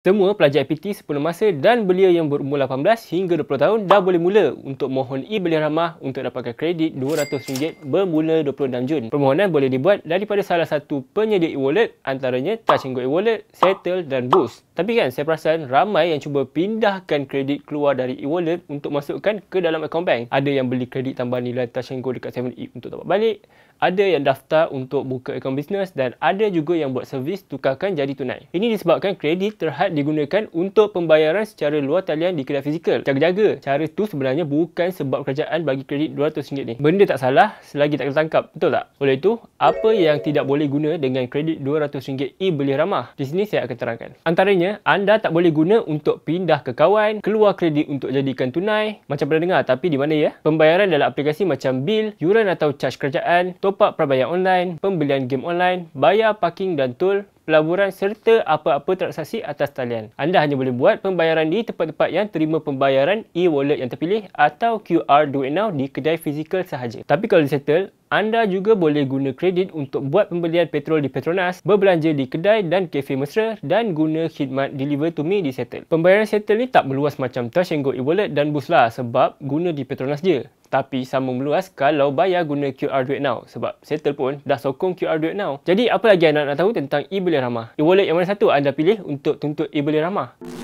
Semua pelajar IPT sepenuh masa dan belia yang berumur 18 hingga 20 tahun dah boleh mula untuk mohon e-belia ramah untuk dapatkan kredit RM200 bermula 26 Jun. Permohonan boleh dibuat daripada salah satu penyedia e-wallet antaranya Touch Go e-wallet, Settle dan Boost. Tapi kan saya perasan ramai yang cuba pindahkan kredit keluar dari e-wallet untuk masukkan ke dalam account bank. Ada yang beli kredit tambahan nilai Touch Go dekat 7E untuk dapat balik. Ada yang daftar untuk buka akaun bisnes dan ada juga yang buat servis tukarkan jadi tunai. Ini disebabkan kredit terhad dapat digunakan untuk pembayaran secara luar talian di kedai fizikal. Jaga-jaga. Cara tu sebenarnya bukan sebab kerajaan bagi kredit RM200 ni. Benda tak salah selagi tak tertangkap. Betul tak? Oleh itu, apa yang tidak boleh guna dengan kredit RM200 e-beli ramah? Di sini saya akan terangkan. Antaranya, anda tak boleh guna untuk pindah ke kawan, keluar kredit untuk jadikan tunai. Macam pernah dengar tapi di mana ya? Pembayaran dalam aplikasi macam bil, yuran atau charge kerajaan, top up prabayar online, pembelian game online, bayar parking dan tol, pelaburan serta apa-apa transaksi atas talian. Anda hanya boleh buat pembayaran di tempat-tempat yang terima pembayaran e-wallet yang terpilih atau QR Do It Now di kedai fizikal sahaja. Tapi kalau settle, anda juga boleh guna kredit untuk buat pembelian petrol di Petronas, berbelanja di kedai dan kafe mesra dan guna khidmat Deliver to Me di Settle. Pembayaran Settle ni tak meluas macam Touch and Go e-wallet dan Busla sebab guna di Petronas je tapi sama meluas kalau bayar guna QR Duit Now sebab Settle pun dah sokong QR Duit Now. Jadi apa lagi anda nak tahu tentang e-Beli Ramah? E-wallet yang mana satu anda pilih untuk tuntut e-Beli Ramah?